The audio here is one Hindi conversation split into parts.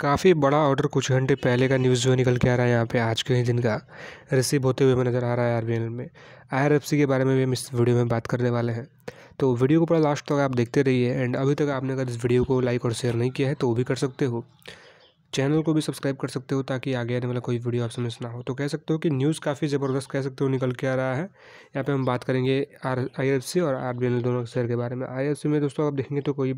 काफ़ी बड़ा ऑर्डर कुछ घंटे पहले का न्यूज़ जो निकल के आ रहा है यहाँ पे आज के ही दिन का रिसीव होते हुए नज़र आ रहा है आर में आई के बारे में भी हम इस वीडियो में बात करने वाले हैं तो वीडियो को पूरा लास्ट तक आप देखते रहिए एंड अभी तक आपने अगर इस वीडियो को लाइक और शेयर नहीं किया है तो वो भी कर सकते हो चैनल को भी सब्सक्राइब कर सकते हो ताकि आगे आने वाला कोई वीडियो आपसे मिस ना हो तो कह सकते हो कि न्यूज़ काफ़ी ज़बरदस्त कह सकते हो निकल के आ रहा है यहाँ पे हम बात करेंगे आर आई और आर दोनों शेयर के बारे में आई में दोस्तों आप देखेंगे तो कोई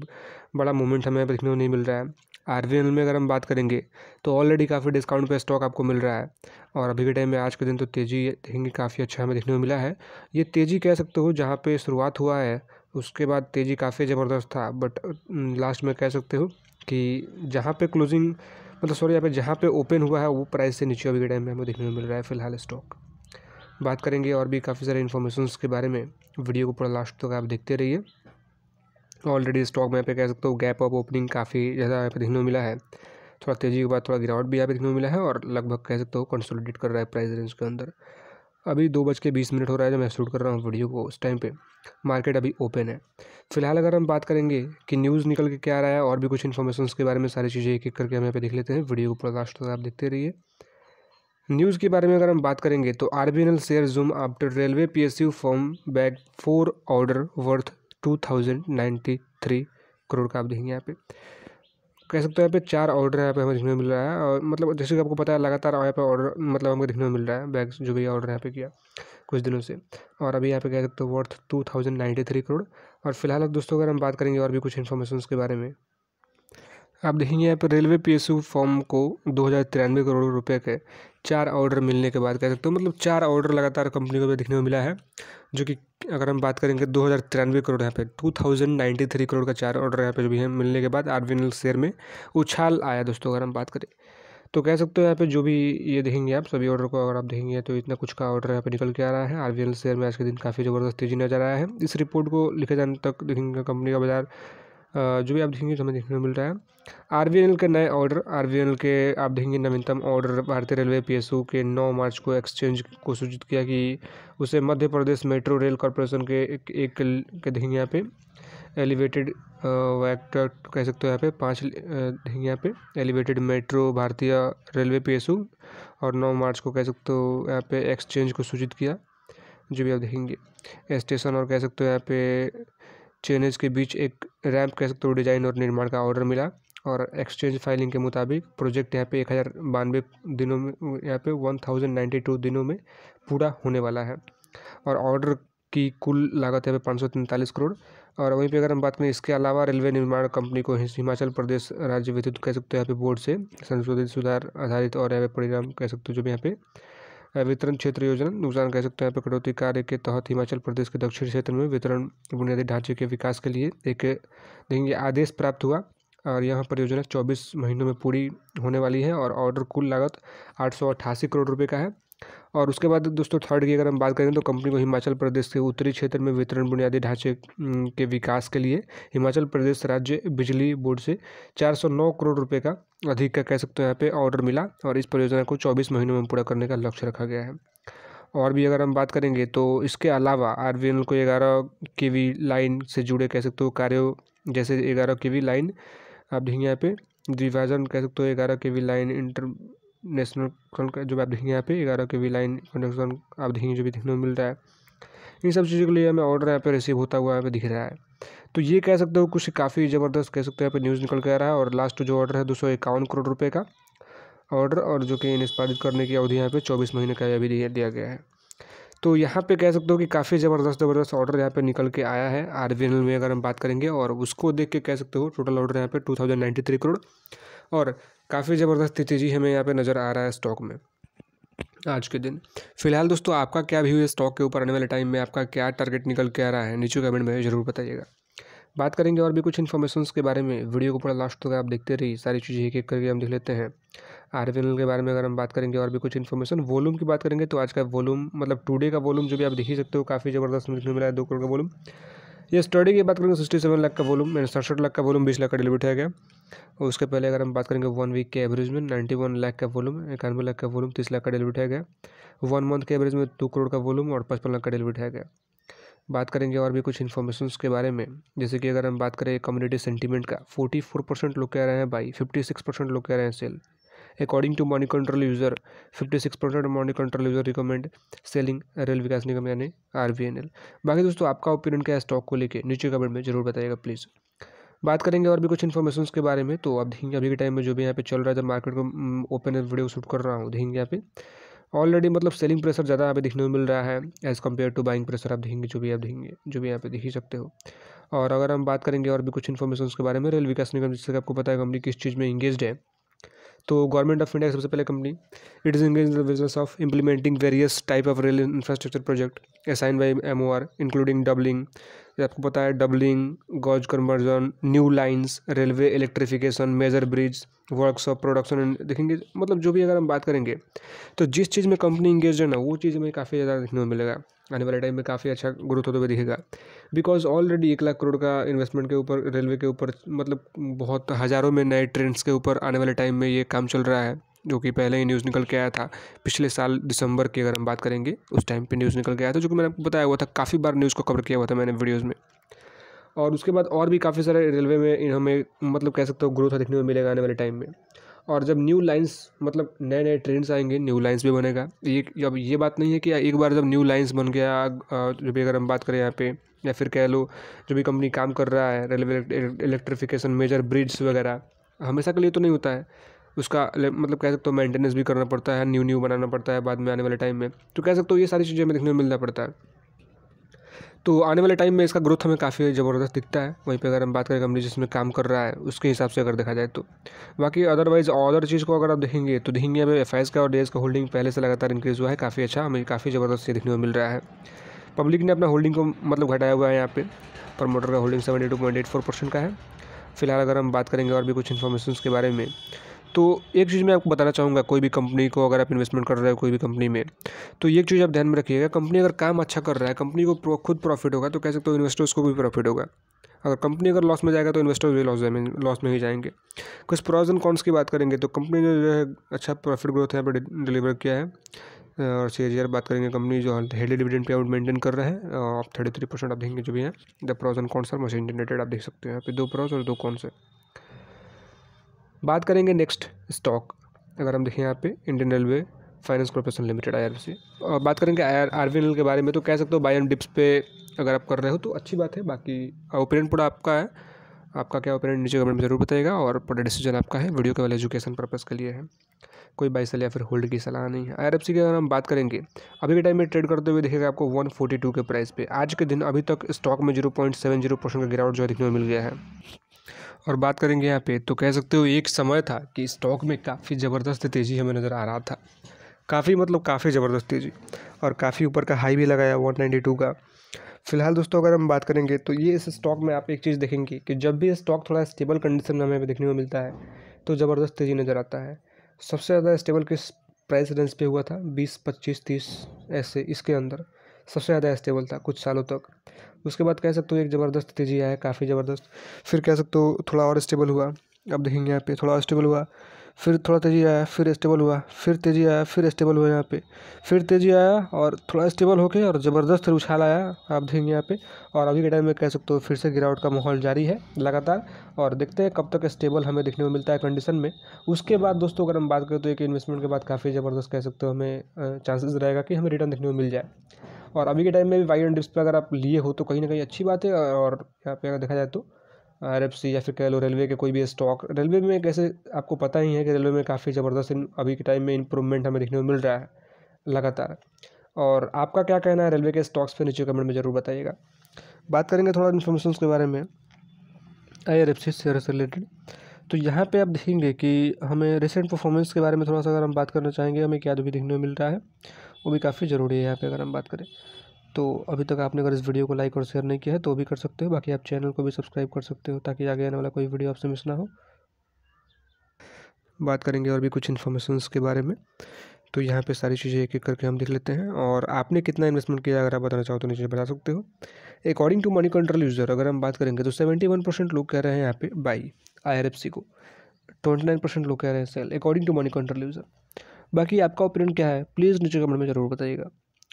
बड़ा मूवमेंट हमें देखने को नहीं मिल रहा है आर में अगर हम बात करेंगे तो ऑलरेडी काफ़ी डिस्काउंट पे स्टॉक आपको मिल रहा है और अभी के टाइम में आज के दिन तो तेज़ी देखेंगे काफ़ी अच्छा हमें देखने को मिला है ये तेज़ी कह सकते हो जहाँ पे शुरुआत हुआ है उसके बाद तेज़ी काफ़ी ज़बरदस्त था बट लास्ट में कह सकते हो कि जहाँ पे क्लोजिंग मतलब सॉरी यहाँ पे जहाँ पे ओपन हुआ है वो प्राइस से नीचे अभी के टाइम में हमें देखने को मिल रहा है फिलहाल स्टॉक बात करेंगे और भी काफ़ी सारे इन्फॉर्मेशन के बारे में वीडियो को पूरा लास्ट तक तो आप देखते रहिए ऑलरेडी स्टॉक में यहाँ पे कह सकते हो गैप ऑफ ओपनिंग काफ़ी ज़्यादा यहाँ पे देखने को मिला है थोड़ा तेज़ी के बाद थोड़ा गिरावट भी यहाँ पे देखने को मिला है और लगभग कह सकते हो कंसोलिडेट कर रहा है प्राइस रेंज के अंदर अभी दो बज के बीस मिनट हो रहा है जब मैं शूट कर रहा हूँ वीडियो को उस टाइम पे मार्केट अभी ओपन है फिलहाल अगर हम बात करेंगे कि न्यूज़ निकल के क्या रहा है और भी कुछ इन्फॉर्मेशन के बारे में सारी चीज़ें एक एक करके हम यहाँ पे देख लेते हैं वीडियो को प्रकाश तो आप देखते रहिए न्यूज़ के बारे में अगर हम बात करेंगे तो R share zoom after railway P S U firm bag four order worth two thousand ninety three crore का आप देखेंगे यहाँ पे कह सकते हो यहाँ पे चार ऑर्डर यहाँ पे हमें देखने को मिल रहा है और मतलब जैसे कि आपको पता है लगातार यहाँ पे ऑर्डर मतलब हमको देखने को मिल रहा है बैग्स जो भी ऑर्डर यहाँ पे किया कुछ दिनों से और अभी यहाँ पे कह सकते हो worth two thousand ninety three crore और फिलहाल दोस्तों अगर हम बात करेंगे और भी कुछ इन्फॉर्मेशन के बारे में आप देखेंगे यहाँ पर रेलवे पीएसयू फॉर्म को दो हज़ार तिरानवे करोड़ रुपए के चार ऑर्डर मिलने के बाद कह सकते हो मतलब चार ऑर्डर लगातार कंपनी को देखने को मिला है जो कि अगर हम बात करेंगे दो हज़ार तिरानवे करोड़ यहाँ पे two thousand ninety three crore का चार ऑर्डर यहाँ पे जो भी है मिलने के बाद आर शेयर में उछाल आया दोस्तों अगर हम बात करें तो कह सकते हो यहाँ पे जो भी ये देखेंगे आप सभी ऑर्डर को अगर आप देखेंगे तो इतना कुछ का ऑर्डर यहाँ पे निकल के आ रहा है आर शेयर में आज के दिन काफ़ी ज़बरदस्त तेजी नजर आया है इस रिपोर्ट को लिखे जाने तक देखेंगे कंपनी का बाजार जो भी आप देखेंगे तो हमें देखने को मिल रहा है आर के नए ऑर्डर आर के आप देखेंगे नवीनतम ऑर्डर भारतीय रेलवे पी के 9 मार्च को एक्सचेंज को सूचित किया कि उसे Madhya Pradesh metro rail corporation के एक, एक के देखेंगे यहाँ पे एलिवेटेड वैक्ट कह सकते हो यहाँ पे पाँच देखेंगे यहाँ पे एलिवेटेड मेट्रो भारतीय रेलवे पी और नौ मार्च को कह सकते हो यहाँ पे एक्सचेंज को सूचित किया जो भी आप देखेंगे स्टेशन और कह सकते हो यहाँ पे चेनेज के बीच एक रैंप कह सकते हो डिज़ाइन और निर्माण का ऑर्डर मिला और एक्सचेंज फाइलिंग के मुताबिक प्रोजेक्ट यहाँ पे एक हज़ार बानवे दिनों में यहाँ पे वन थाउजेंड नाइन्टी टू दिनों में पूरा होने वाला है और ऑर्डर की कुल लागत यहाँ पे पाँच सौ तैंतालीस करोड़ और वहीं पे अगर हम बात करें इसके अलावा रेलवे निर्माण कंपनी को हिमाचल प्रदेश राज्य विद्युत कह सकते हो यहाँ पे बोर्ड से संशोधित सुधार आधारित और यहाँ पे परिणाम कह सकते हो जो भी यहाँ पे वितरण क्षेत्र योजना नुकसान कह सकते हैं पर कटौती कार्य के तहत हिमाचल प्रदेश के दक्षिण क्षेत्र में वितरण बुनियादी ढांचे के विकास के लिए एक देखेंगे आदेश प्राप्त हुआ और यहाँ परियोजना चौबीस महीनों में पूरी होने वाली है और ऑर्डर कुल लागत आठ करोड़ रुपये का है और उसके बाद दोस्तों थर्ड की अगर हम बात करें तो कंपनी को हिमाचल प्रदेश के उत्तरी क्षेत्र में वितरण बुनियादी ढांचे के विकास के लिए हिमाचल प्रदेश राज्य बिजली बोर्ड से 409 करोड़ रुपए का अधिक का कह सकते हो यहाँ पे ऑर्डर मिला और इस परियोजना को 24 महीनों में पूरा करने का लक्ष्य रखा गया है और भी अगर हम बात करेंगे तो इसके अलावा आर को ग्यारह के लाइन से जुड़े कह सकते हो कार्यों जैसे ग्यारह के लाइन आप यहाँ पे द्विभाजन कह सकते हो ग्यारह के लाइन इंटर नेशनल का जो आप देखेंगे यहाँ पे ग्यारह के वी लाइन कंडक्शन आप देखेंगे जो भी देखने को मिल रहा है इन सब चीज़ों के लिए हमें ऑर्डर यहाँ पे रिसीव होता हुआ यहाँ पे दिख रहा है तो ये कह सकते हो कुछ काफ़ी ज़बरदस्त कह सकते हो यहाँ पे न्यूज़ निकल के आ रहा है और लास्ट जो ऑर्डर है दो करोड़ रुपये का ऑर्डर और जो कि निष्पादित करने की अवधि यहाँ पर चौबीस महीने का अभी दिया गया है तो यहाँ पे कह सकते हो कि काफ़ी ज़बरदस्त ज़बरदस्त ऑर्डर यहाँ पे निकल के आया है आर में अगर हम बात करेंगे और उसको देख के कह सकते हो टोटल ऑर्डर यहाँ पे टू करोड़ और काफ़ी ज़बरदस्त तेजी हमें यहाँ पे नज़र आ रहा है स्टॉक में आज के दिन फिलहाल दोस्तों आपका क्या व्यू है स्टॉक के ऊपर आने वाले टाइम में आपका क्या टारगेट निकल के आ रहा है नीचे कमेंट में ज़रूर बताइएगा बात करेंगे और भी कुछ इन्फॉर्मेशन के बारे में वीडियो को पूरा लास्ट तक आप देखते रहिए सारी चीज़ें एक एक करके हम देख लेते हैं आर के बारे में अगर हम बात करेंगे और भी कुछ इन्फॉर्मेशन वॉलूम की बात करेंगे तो आज का वॉलूम मतलब टुडे का वॉलूम जो भी आप देख ही सकते हो काफ़ी ज़बरदस्त मिला है दो करोड़ का वॉल्यूम ये स्टडी की बात करेंगे सिक्सटी सेवन लाख का वॉलूम मैंने सड़सठ लाख का वॉलूम बीस लाख का डिलीवर किया गया और उसके पहले अगर हम बात करेंगे वन वीक के एवरेज में नाइन्टी वन लाख का वॉलूम इक्यानवे लाख का वॉलूम तीस लाख का डिलीवर किया गया वन मंथ के एवरेज में दो करोड़ का वॉलूम और पचपन लाख का डिलीवर किया गया बात करेंगे और भी कुछ इन्फॉर्मेशन के बारे में जैसे कि अगर हम बात करें कम्युनिटी सेंटीमेंट का फोर्टी फोर परसेंट लोग कह रहे हैं बाई फिफ्टी सिक्स परसेंट लोग कह रहे हैं sell according to Moneycontrol user fifty six percent Moneycontrol user recommend selling Rail Vikas Nigam यानी आर एन एल बाकी दोस्तों आपका ओपिनियन क्या है स्टॉक को लेकर नीचे कमेंट में जरूर बताइएगा प्लीज़ बात करेंगे और भी कुछ इन्फॉर्मेशन के बारे में तो आप देखेंगे अभी के टाइम में जो भी यहाँ पे चल रहा है जब मार्केट को ओपन वीडियो शूट कर रहा हूँ देखेंगे यहाँ पे ऑलरेडी मतलब सेलिंग प्रेशर ज़्यादा यहाँ पे देखने को मिल रहा है as compare to buying pressure आप देखेंगे जो भी आप देखेंगे जो भी यहाँ पे देख ही सकते हो और अगर हम बात करेंगे और भी कुछ इन्फॉर्मेशन के बारे में रेल विकास निगम जिससे आपको पता है कंपनी किस चीज़ में इंगेज है तो गवर्नमेंट ऑफ इंडिया सबसे पहले company it is engage the business of implementing various type of rail infrastructure project assign by M O R including doubling ये आपको पता है doubling gauge conversion new lines railway electrification major bridge workshop production देखेंगे मतलब जो भी अगर हम बात करेंगे तो जिस चीज़ में कंपनी इंगेज है ना वो चीज़ हमें काफ़ी ज़्यादा देखने को मिलेगा आने वाले टाइम में काफ़ी अच्छा ग्रोथ होते हुए दिखेगा बिकॉज ऑलरेडी एक लाख करोड़ का इन्वेस्टमेंट के ऊपर रेलवे के ऊपर मतलब बहुत हज़ारों में नए ट्रेंड्स के ऊपर आने वाले टाइम में ये काम चल रहा है जो कि पहले ही न्यूज़ निकल के आया था पिछले साल दिसंबर की अगर हम बात करेंगे उस टाइम पे न्यूज़ निकल के आया था जो कि मैंने आपको बताया हुआ था काफ़ी बार न्यूज़ को कवर किया हुआ था मैंने वीडियोज़ में और उसके बाद और भी काफ़ी सारे रेलवे में इन हमें मतलब कह सकते हो ग्रोथ देखने को मिलेगा आने वाले टाइम में और जब न्यू लाइंस मतलब नए नए ट्रेंड्स आएंगे न्यू लाइंस भी बनेगा ये अब ये बात नहीं है कि एक बार जब न्यू लाइंस बन गया जो भी अगर हम बात करें यहाँ पे या फिर कह लो जो भी कंपनी काम कर रहा है रेलवे इलेक्ट्रिफिकेशन मेजर ब्रिज वगैरह हमेशा के लिए तो नहीं होता है उसका मतलब कह सकते हो मेंटेनेंस भी करना पड़ता है न्यू न्यू बनाना पड़ता है बाद में आने वाले टाइम में तो कह सकते हो ये सारी चीज़ें हमें देखने में मिलना पड़ता है तो आने वाले टाइम में इसका ग्रोथ हमें काफ़ी ज़बरदस्त दिखता है वहीं पे अगर हम बात करें कंपनी जिसमें काम कर रहा है उसके हिसाब से अगर देखा जाए तो बाकी अदरवाइज अदर चीज़ को अगर आप देखेंगे तो देखेंगे अभी एफ का और डेज का होल्डिंग पहले से लगातार इंक्रीज़ हुआ है काफ़ी अच्छा हमें काफ़ी ज़बरदस्त ये देखने को मिल रहा है पब्लिक ने अपना होल्डिंग को मतलब घटाया हुआ है यहाँ पे प्रमोटर का holding seventy two point eight four percent का है फिलहाल अगर हम बात करेंगे और भी कुछ इन्फॉर्मेशन के बारे में तो एक चीज़ मैं आपको बताना चाहूँगा कोई भी कंपनी को अगर आप इन्वेस्टमेंट कर रहे हो कोई भी कंपनी में तो एक चीज़ आप ध्यान में रखिएगा कंपनी अगर काम अच्छा कर रहा है कंपनी को खुद प्रॉफिट होगा तो कह सकते हो इन्वेस्टर्स को भी प्रॉफिट होगा अगर कंपनी अगर लॉस में जाएगा तो इन्वेस्टर भी लॉस में लॉस में ही जाएंगे कुछ प्रॉज एंड कॉन्स की बात करेंगे तो कंपनी ने जो है अच्छा प्रॉफिट ग्रोथ यहाँ पर डिलीवर किया है और सी बात करेंगे कंपनी जो healthy dividend payout maintain कर रहे हैं आप थर्टी थ्री परसेंट आप देखेंगे जो भी है the pros and cons are machine generated आप देख सकते हैं यहाँ पे दो प्रॉज और दो कॉन्स है बात करेंगे नेक्स्ट स्टॉक अगर हम देखें यहाँ पे Indian Railway Finance Corporation Limited आई और बात करेंगे आई आर के बारे में तो कह सकते हो बाई एंड डिप्स पे अगर आप कर रहे हो तो अच्छी बात है बाकी ओपिनियन पूरा आपका है आपका क्या ओपिनियन नीचे कमेंट में ज़रूर बताएगा और पूरा डिसीजन आपका है वीडियो केवल एजुकेशन पर्पज़ के लिए है कोई बाई सेल या फिर होल्ड की सलाह नहीं है आई की अगर हम बात करेंगे अभी के टाइम में ट्रेड करते हुए देखेगा आपको टू के प्राइस पे आज के दिन अभी तक स्टॉक में जीरो परसेंट का गिरावट जो है देखने को मिल गया है और बात करेंगे यहाँ पे तो कह सकते हो एक समय था कि स्टॉक में काफ़ी ज़बरदस्त तेज़ी हमें नज़र आ रहा था काफ़ी मतलब काफ़ी ज़बरदस्त तेज़ी और काफ़ी ऊपर का हाई भी लगाया वन टू का फिलहाल दोस्तों अगर हम बात करेंगे तो ये इस स्टॉक में आप एक चीज़ देखेंगे कि जब भी स्टॉक थोड़ा स्टेबल कंडीशन में हमें देखने को मिलता है तो ज़बरदस्त तेज़ी नज़र आता है सबसे ज़्यादा स्टेबल किस प्राइस रेंज पे हुआ था बीस पच्चीस तीस ऐसे इसके अंदर सबसे ज़्यादा स्टेबल था कुछ सालों तक उसके बाद कह सकते हो एक ज़बरदस्त तेज़ी आया काफ़ी ज़बरदस्त फिर कह सकते हो थोड़ा और स्टेबल हुआ अब देखेंगे यहाँ पे थोड़ा स्टेबल हुआ फिर थोड़ा तेज़ी आया फिर स्टेबल हुआ फिर तेज़ी आया फिर स्टेबल हुआ यहाँ पे फिर तेज़ी आया और थोड़ा स्टेबल होके और ज़बरदस्त उछाल आया आप देखेंगे यहाँ पे और अभी के टाइम में कह सकते हो फिर से गिरावट का माहौल जारी है लगातार और देखते हैं कब तक स्टेबल हमें देखने में मिलता है कंडीशन में उसके बाद दोस्तों अगर हम बात करें तो एक इन्वेस्टमेंट के बाद काफ़ी ज़बरदस्त कह सकते हो हमें चांसेस रहेगा कि हमें रिटर्न देखने में मिल जाए और अभी के टाइम में भी वाइड एंड डिस्प्ले अगर आप लिए हो तो कहीं ना कहीं अच्छी बात है और यहाँ पे अगर देखा जाए तो आर या फिर कह लो रेलवे के कोई भी स्टॉक रेलवे में कैसे आपको पता ही है कि रेलवे में काफ़ी ज़बरदस्त अभी के टाइम में इंप्रूवमेंट हमें देखने को मिल रहा है लगातार और आपका क्या कहना है रेलवे के स्टॉक्स पर नीचे कमेंट में ज़रूर बताइएगा बात करेंगे थोड़ा इन्फॉर्मेशन के बारे में I R F C share से रिलेटेड तो यहाँ पे आप देखेंगे कि हमें रिसेंट परफॉर्मेंस के बारे में थोड़ा सा अगर हम बात करना चाहेंगे हमें क्या अभी देखने को मिल रहा है वो भी काफ़ी ज़रूरी है यहाँ पे अगर हम बात करें तो अभी तक आपने अगर इस वीडियो को लाइक और शेयर नहीं किया है तो भी कर सकते हो बाकी आप चैनल को भी सब्सक्राइब कर सकते हो ताकि आगे आने वाला कोई वीडियो आपसे मिस ना हो बात करेंगे और भी कुछ इन्फॉर्मेशन के बारे में तो यहाँ पे सारी चीज़ें एक एक करके हम देख लेते हैं और आपने कितना इन्वेस्टमेंट किया अगर आप बताना चाहो तो नीचे बता सकते हो according to Moneycontrol user अगर हम बात करेंगे तो सेवेंटी वन परसेंट लोग कह रहे हैं यहाँ पे बाई आई को ट्वेंटी नाइन परसेंट लोग कह रहे हैं sell according to Moneycontrol user बाकी आपका ओपिनियन क्या है प्लीज़ नीचे कमेंट में ज़रूर बताइएगा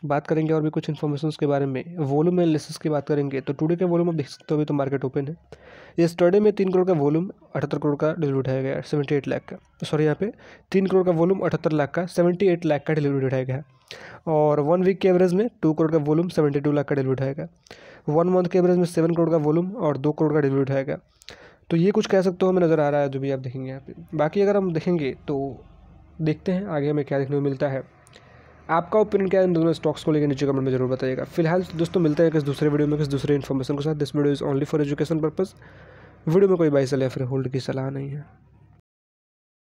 बात करेंगे और भी कुछ इन्फॉर्मेशन के बारे में वॉल्यूम एनालिसिस की बात करेंगे तो टुडे के वॉल्यूम आप देख सकते हो अभी तो मार्केट ओपन है ये स्टडे में तीन करोड़ का वॉल्यूम अठहत्तर करोड़ का डिलीवरी उठाया गया है सेवेंटी एट लाख का सॉरी यहाँ पे तीन करोड़ का वॉल्यूम अठहत्तर लाख का सेवेंटी एट लाख का डिलीवरी उठाया गया और वन वीक के एवरेज में टू करोड़ का वॉल्यूम सेवेंटी टू लाख का डिलीवरी उठाया गया वन मंथ के एवरेज में सेवन करोड़ का वॉल्यूम और दो करोड़ का डिलीवरी उठाया गया तो ये कुछ कह सकते हो हमें नज़र आ रहा है जो भी आप देखेंगे यहाँ पे बाकी अगर हम देखेंगे तो देखते हैं आगे हमें क्या देखने को मिलता है आपका ओपिनियन क्या है इन दोनों स्टॉक्स को लेकर नीचे कमेंट में जरूर बताइएगा फिलहाल तो दोस्तों मिलते हैं किस दूसरे वीडियो में किस दूसरे इन्फॉर्मेशन के साथ this video is only for education purpose video में कोई बाई सलाह या फिर होल्ड की सलाह नहीं है